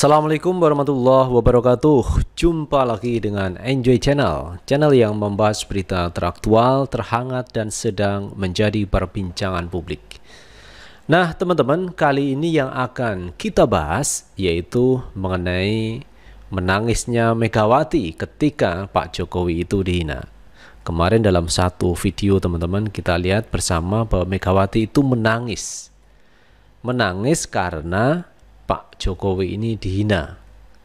Assalamualaikum warahmatullahi wabarakatuh Jumpa lagi dengan Enjoy Channel Channel yang membahas berita teraktual, terhangat, dan sedang menjadi perbincangan publik Nah teman-teman, kali ini yang akan kita bahas Yaitu mengenai menangisnya Megawati ketika Pak Jokowi itu dihina Kemarin dalam satu video teman-teman kita lihat bersama bahwa Megawati itu menangis Menangis karena Pak Jokowi ini dihina.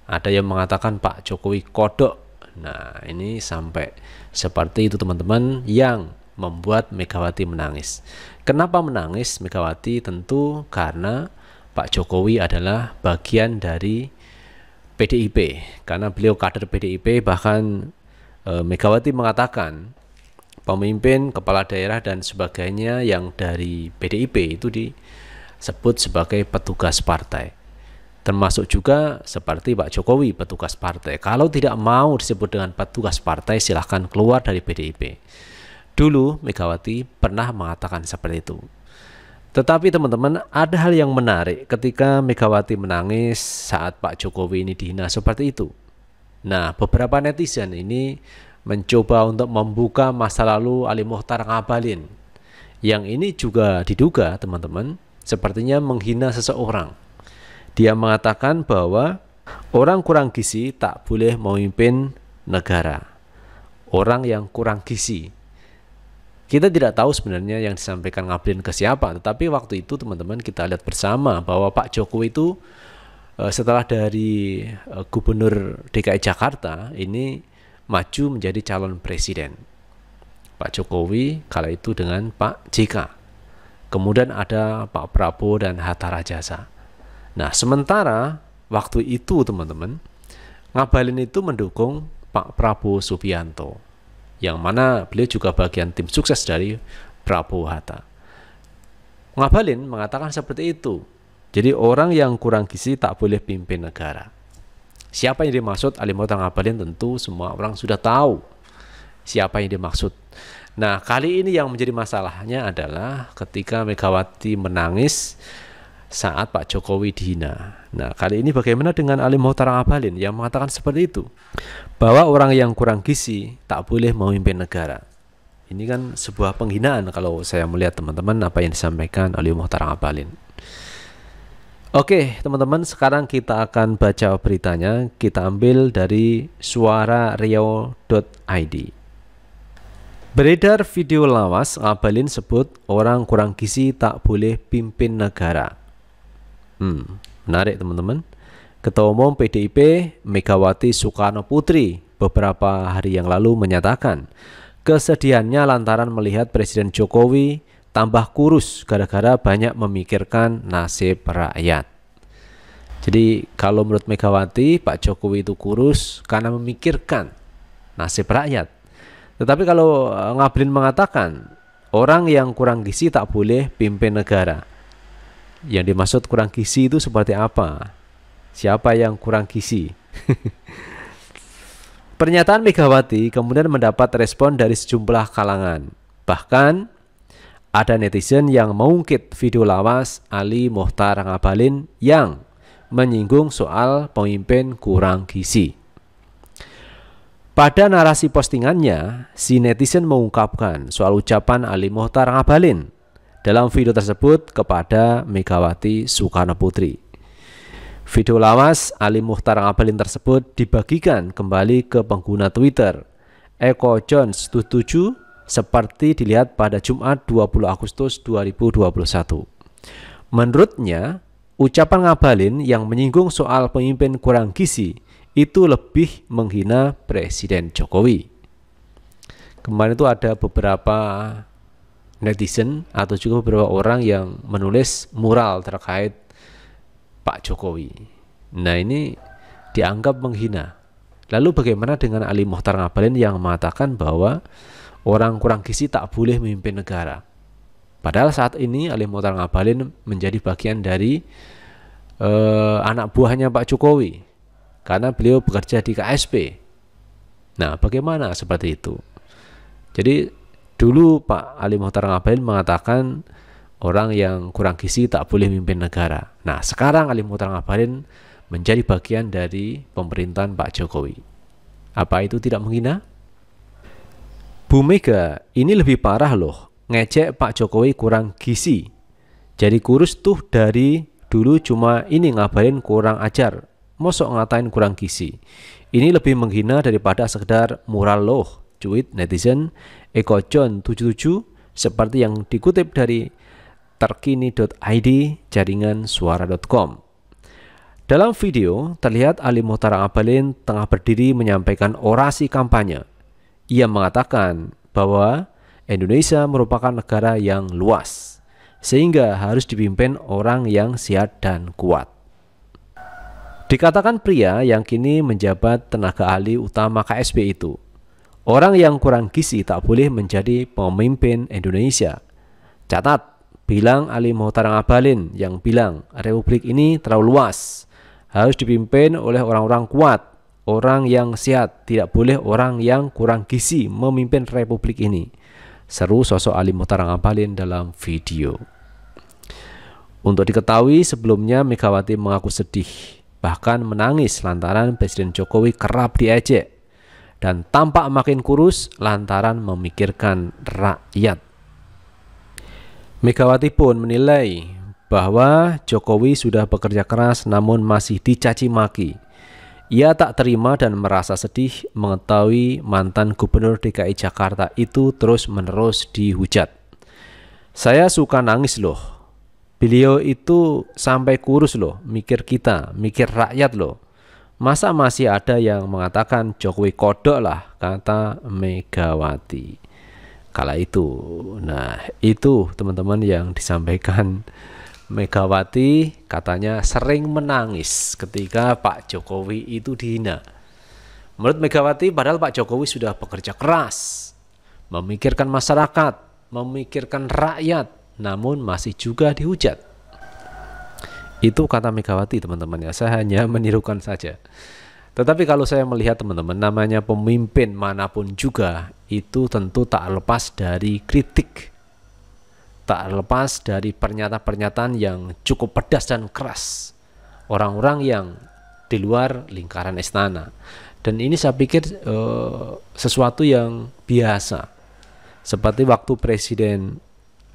Ada yang mengatakan Pak Jokowi kodok. Nah, ini sampai seperti itu teman-teman yang membuat Megawati menangis. Kenapa menangis Megawati? Tentu karena Pak Jokowi adalah bagian dari PDIP karena beliau kader PDIP bahkan e, Megawati mengatakan pemimpin kepala daerah dan sebagainya yang dari PDIP itu disebut sebagai petugas partai termasuk juga seperti Pak Jokowi petugas partai. Kalau tidak mau disebut dengan petugas partai, silahkan keluar dari PDIP. Dulu Megawati pernah mengatakan seperti itu. Tetapi teman-teman, ada hal yang menarik ketika Megawati menangis saat Pak Jokowi ini dihina seperti itu. Nah, beberapa netizen ini mencoba untuk membuka masa lalu Ali Muhtar Ngabalin. Yang ini juga diduga, teman-teman, sepertinya menghina seseorang dia mengatakan bahwa orang kurang gizi tak boleh memimpin negara. Orang yang kurang gizi. Kita tidak tahu sebenarnya yang disampaikan ngabrin ke siapa, tetapi waktu itu teman-teman kita lihat bersama bahwa Pak Jokowi itu eh, setelah dari eh, Gubernur DKI Jakarta ini maju menjadi calon presiden. Pak Jokowi kala itu dengan Pak JK. Kemudian ada Pak Prabowo dan Hatta Rajasa. Nah, sementara waktu itu teman-teman, Ngabalin itu mendukung Pak Prabowo Subianto, yang mana beliau juga bagian tim sukses dari Prabowo Hatta. Ngabalin mengatakan seperti itu. Jadi orang yang kurang gizi tak boleh pimpin negara. Siapa yang dimaksud Ali Muhtar Ngabalin tentu semua orang sudah tahu siapa yang dimaksud. Nah, kali ini yang menjadi masalahnya adalah ketika Megawati menangis saat Pak Jokowi dihina. Nah, kali ini bagaimana dengan Ali Muhtar Abalin yang mengatakan seperti itu? Bahwa orang yang kurang gizi tak boleh memimpin negara. Ini kan sebuah penghinaan kalau saya melihat teman-teman apa yang disampaikan Ali Muhtar Abalin. Oke, teman-teman, sekarang kita akan baca beritanya. Kita ambil dari suara riau.id. Beredar video lawas, Abalin sebut orang kurang gizi tak boleh pimpin negara. Hmm, menarik teman-teman. Ketua Umum PDIP Megawati Soekarno Putri beberapa hari yang lalu menyatakan kesedihannya lantaran melihat Presiden Jokowi tambah kurus gara-gara banyak memikirkan nasib rakyat. Jadi kalau menurut Megawati Pak Jokowi itu kurus karena memikirkan nasib rakyat. Tetapi kalau eh, ngabrin mengatakan orang yang kurang gizi tak boleh pimpin negara. Yang dimaksud kurang kisi itu seperti apa? Siapa yang kurang kisi? Pernyataan Megawati kemudian mendapat respon dari sejumlah kalangan. Bahkan ada netizen yang mengungkit video lawas Ali Mohtar Ngabalin yang menyinggung soal pemimpin kurang gizi. Pada narasi postingannya, si netizen mengungkapkan soal ucapan Ali Mohtar Ngabalin dalam video tersebut kepada Megawati Soekarno Putri. Video lawas Ali Muhtar Ngabalin tersebut dibagikan kembali ke pengguna Twitter Eko Jones 27 seperti dilihat pada Jumat 20 Agustus 2021. Menurutnya, ucapan Ngabalin yang menyinggung soal pemimpin kurang gizi itu lebih menghina Presiden Jokowi. Kemarin itu ada beberapa netizen atau juga beberapa orang yang menulis mural terkait Pak Jokowi. Nah ini dianggap menghina. Lalu bagaimana dengan Ali Mohtar Ngabalin yang mengatakan bahwa orang kurang gizi tak boleh memimpin negara? Padahal saat ini Ali Mohtar Ngabalin menjadi bagian dari eh, anak buahnya Pak Jokowi karena beliau bekerja di KSP. Nah, bagaimana seperti itu? Jadi Dulu Pak Ali Muhtar Ngabalin mengatakan orang yang kurang gizi tak boleh memimpin negara. Nah, sekarang Ali Muhtar Ngabalin menjadi bagian dari pemerintahan Pak Jokowi. Apa itu tidak menghina? Bu Mega, ini lebih parah loh. Ngecek Pak Jokowi kurang gizi. Jadi kurus tuh dari dulu cuma ini ngabarin kurang ajar. Mosok ngatain kurang gizi. Ini lebih menghina daripada sekedar mural loh, cuit netizen Eko John 77 seperti yang dikutip dari terkini.id jaringan suara.com. Dalam video terlihat Ali Muhtar Abalin tengah berdiri menyampaikan orasi kampanye. Ia mengatakan bahwa Indonesia merupakan negara yang luas sehingga harus dipimpin orang yang sihat dan kuat. Dikatakan pria yang kini menjabat tenaga ahli utama KSP itu Orang yang kurang gizi tak boleh menjadi pemimpin Indonesia. Catat, bilang Ali Mohtar Ngabalin yang bilang Republik ini terlalu luas. Harus dipimpin oleh orang-orang kuat, orang yang sehat, tidak boleh orang yang kurang gizi memimpin Republik ini. Seru sosok Ali Mohtar Ngabalin dalam video. Untuk diketahui sebelumnya Megawati mengaku sedih, bahkan menangis lantaran Presiden Jokowi kerap diejek dan tampak makin kurus lantaran memikirkan rakyat. Megawati pun menilai bahwa Jokowi sudah bekerja keras namun masih dicaci maki. Ia tak terima dan merasa sedih mengetahui mantan gubernur DKI Jakarta itu terus-menerus dihujat. Saya suka nangis loh. Beliau itu sampai kurus loh, mikir kita, mikir rakyat loh. Masa masih ada yang mengatakan Jokowi kodok lah, kata Megawati. Kala itu, nah itu teman-teman yang disampaikan Megawati katanya sering menangis ketika Pak Jokowi itu dihina. Menurut Megawati, padahal Pak Jokowi sudah bekerja keras, memikirkan masyarakat, memikirkan rakyat, namun masih juga dihujat. Itu kata Megawati teman-teman ya, saya hanya menirukan saja. Tetapi kalau saya melihat teman-teman namanya pemimpin manapun juga itu tentu tak lepas dari kritik. Tak lepas dari pernyataan-pernyataan yang cukup pedas dan keras. Orang-orang yang di luar lingkaran istana. Dan ini saya pikir eh, sesuatu yang biasa. Seperti waktu Presiden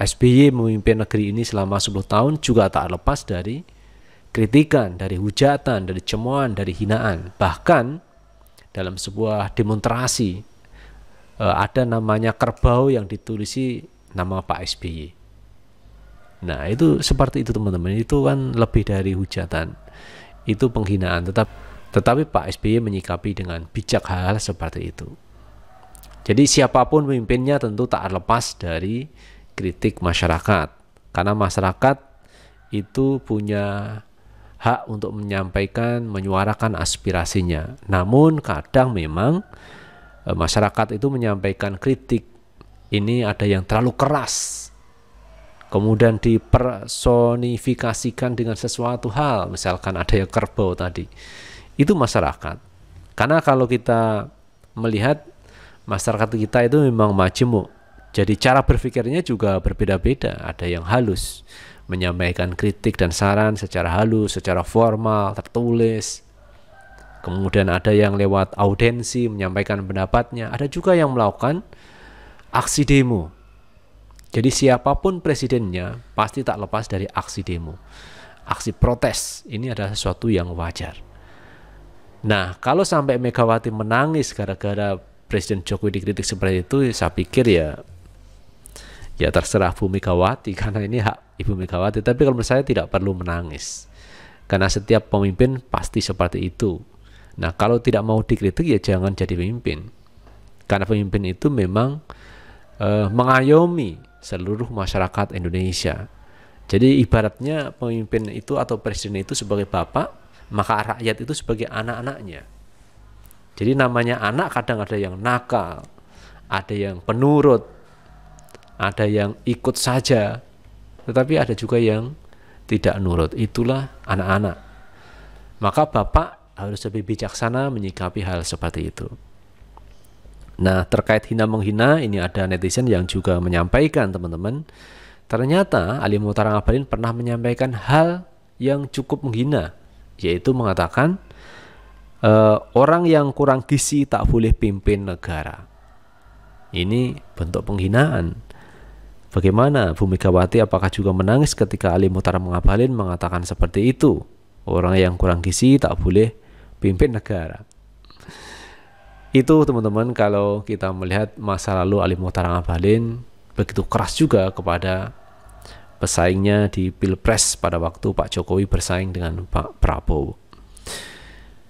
SBY memimpin negeri ini selama 10 tahun juga tak lepas dari kritikan, dari hujatan, dari cemoan, dari hinaan. Bahkan dalam sebuah demonstrasi eh, ada namanya kerbau yang ditulisi nama Pak SBY. Nah itu seperti itu teman-teman, itu kan lebih dari hujatan, itu penghinaan. Tetap, tetapi Pak SBY menyikapi dengan bijak hal, -hal seperti itu. Jadi siapapun pemimpinnya tentu tak lepas dari kritik masyarakat. Karena masyarakat itu punya hak untuk menyampaikan, menyuarakan aspirasinya. Namun kadang memang eh, masyarakat itu menyampaikan kritik ini ada yang terlalu keras. Kemudian dipersonifikasikan dengan sesuatu hal, misalkan ada yang kerbau tadi. Itu masyarakat. Karena kalau kita melihat masyarakat kita itu memang majemuk jadi cara berpikirnya juga berbeda-beda. Ada yang halus, menyampaikan kritik dan saran secara halus, secara formal, tertulis. Kemudian ada yang lewat audensi menyampaikan pendapatnya. Ada juga yang melakukan aksi demo. Jadi siapapun presidennya pasti tak lepas dari aksi demo. Aksi protes ini adalah sesuatu yang wajar. Nah, kalau sampai Megawati menangis gara-gara Presiden Jokowi dikritik seperti itu, saya pikir ya ya terserah Bu Megawati karena ini hak Ibu Megawati tapi kalau menurut saya tidak perlu menangis karena setiap pemimpin pasti seperti itu nah kalau tidak mau dikritik ya jangan jadi pemimpin karena pemimpin itu memang eh, mengayomi seluruh masyarakat Indonesia jadi ibaratnya pemimpin itu atau presiden itu sebagai bapak maka rakyat itu sebagai anak-anaknya jadi namanya anak kadang ada yang nakal ada yang penurut ada yang ikut saja, tetapi ada juga yang tidak nurut. Itulah anak-anak. Maka bapak harus lebih bijaksana menyikapi hal seperti itu. Nah, terkait hina menghina, ini ada netizen yang juga menyampaikan, teman-teman. Ternyata Ali Muhtar Ngabalin pernah menyampaikan hal yang cukup menghina, yaitu mengatakan e, orang yang kurang gizi tak boleh pimpin negara. Ini bentuk penghinaan Bagaimana Bumi Megawati apakah juga menangis ketika Ali Mutar mengabalin mengatakan seperti itu? Orang yang kurang gizi tak boleh pimpin negara. Itu teman-teman kalau kita melihat masa lalu Ali Mutar ngabalin begitu keras juga kepada pesaingnya di Pilpres pada waktu Pak Jokowi bersaing dengan Pak Prabowo.